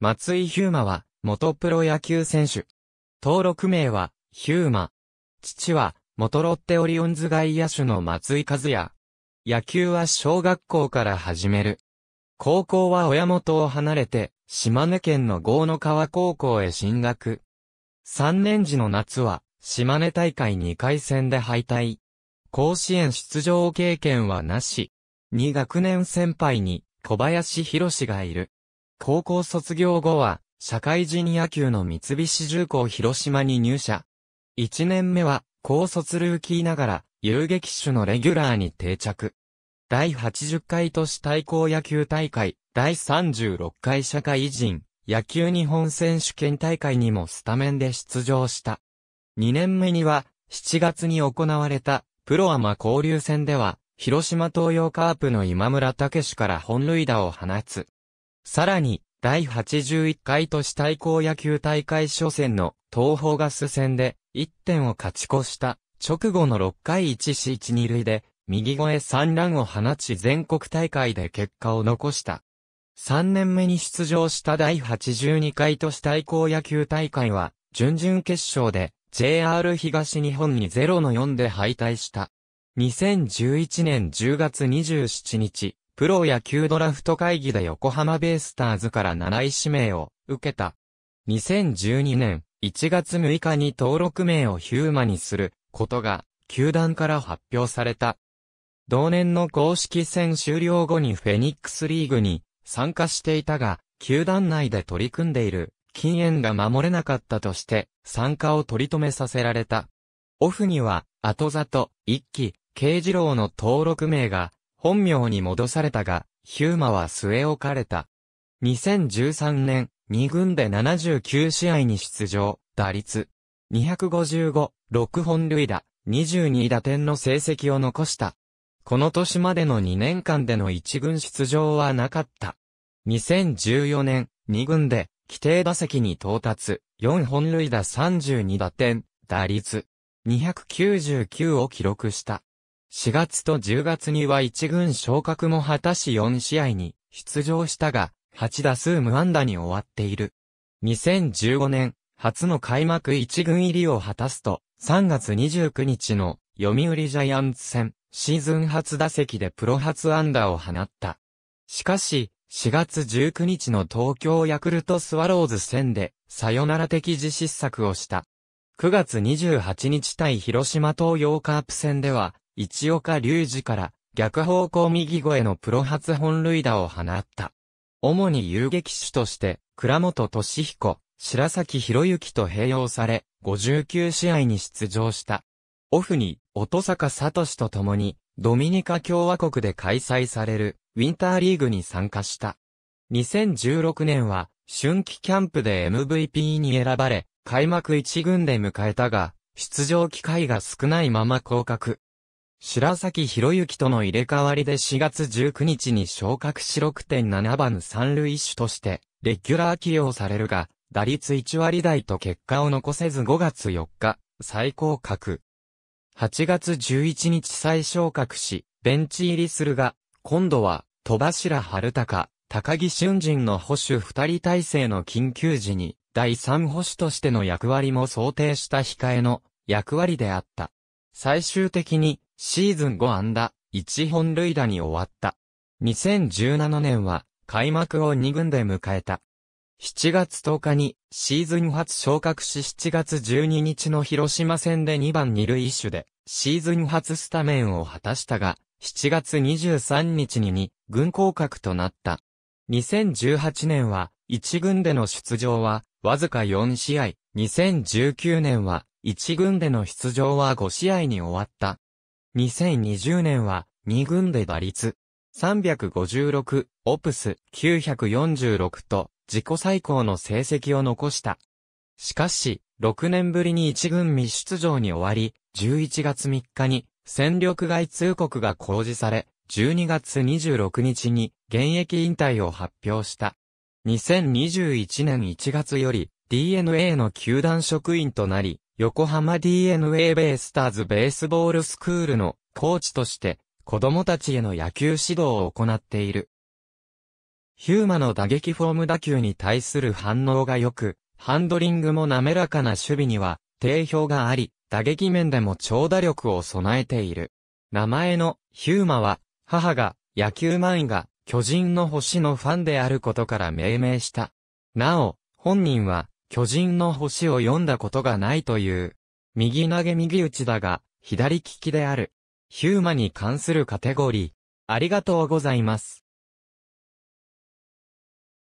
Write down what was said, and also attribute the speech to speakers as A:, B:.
A: 松井ヒューマは、元プロ野球選手。登録名は、ヒューマ。父は、元ロッテオリオンズ外野手の松井和也。野球は小学校から始める。高校は親元を離れて、島根県の郷の川高校へ進学。3年時の夏は、島根大会2回戦で敗退。甲子園出場経験はなし。2学年先輩に小林博士がいる。高校卒業後は、社会人野球の三菱重工広島に入社。1年目は、高卒ルーキーながら、遊撃手のレギュラーに定着。第80回都市対抗野球大会、第36回社会人、野球日本選手権大会にもスタメンで出場した。2年目には、7月に行われた、プロアマ交流戦では、広島東洋カープの今村武史から本塁打を放つ。さらに、第81回都市対抗野球大会初戦の東方ガス戦で1点を勝ち越した直後の6回1死1 2塁で右越え3ランを放ち全国大会で結果を残した。3年目に出場した第82回都市対抗野球大会は準々決勝で JR 東日本に0の4で敗退した。2011年10月27日、プロ野球ドラフト会議で横浜ベイスターズから7位指名を受けた。2012年1月6日に登録名をヒューマにすることが球団から発表された。同年の公式戦終了後にフェニックスリーグに参加していたが、球団内で取り組んでいる禁煙が守れなかったとして参加を取り留めさせられた。オフには、後里、一期、慶次郎の登録名が本名に戻されたが、ヒューマは据え置かれた。2013年、2軍で79試合に出場、打率255、6本塁打、22打点の成績を残した。この年までの2年間での1軍出場はなかった。2014年、2軍で、規定打席に到達、4本塁打32打点、打率299を記録した。4月と10月には1軍昇格も果たし4試合に出場したが、8打数無安打に終わっている。2015年、初の開幕1軍入りを果たすと、3月29日の読売ジャイアンツ戦、シーズン初打席でプロ初安打を放った。しかし、4月19日の東京ヤクルトスワローズ戦で、サヨナラ的自失策をした。9月28日対広島東洋カープ戦では、一岡隆二から逆方向右越えのプロ初本塁打を放った。主に遊撃手として、倉本俊彦、白崎博之と併用され、59試合に出場した。オフに、音坂聡と共に、ドミニカ共和国で開催される、ウィンターリーグに参加した。2016年は、春季キャンプで MVP に選ばれ、開幕1軍で迎えたが、出場機会が少ないまま降格。白崎博之との入れ替わりで4月19日に昇格し6.7番三塁手として、レギュラー起用されるが、打率1割台と結果を残せず5月4日、最高格。8月11日再昇格し、ベンチ入りするが、今度は、戸柱春高、高木俊人の保守二人体制の緊急時に、第三保守としての役割も想定した控えの役割であった。最終的に、シーズン5安打、1本塁打に終わった。2017年は、開幕を2軍で迎えた。7月10日にシーズン初昇格し7月12日の広島戦で2番2塁一手でシーズン初スタメンを果たしたが7月23日に2軍降格となった。2018年は1軍での出場はわずか4試合、2019年は1軍での出場は5試合に終わった。2020年は2軍で打率356、オプス946と自己最高の成績を残した。しかし、6年ぶりに1軍未出場に終わり、11月3日に戦力外通告が公示され、12月26日に現役引退を発表した。2021年1月より DNA の球団職員となり、横浜 DNA ベイスターズベースボールスクールのコーチとして子供たちへの野球指導を行っている。ヒューマの打撃フォーム打球に対する反応が良く、ハンドリングも滑らかな守備には定評があり、打撃面でも長打力を備えている。名前のヒューマは母が野球マイが巨人の星のファンであることから命名した。なお、本人は巨人の星を読んだことがないという。右投げ右打ちだが、左利きである。ヒューマに関するカテゴリー。ありがとうございます。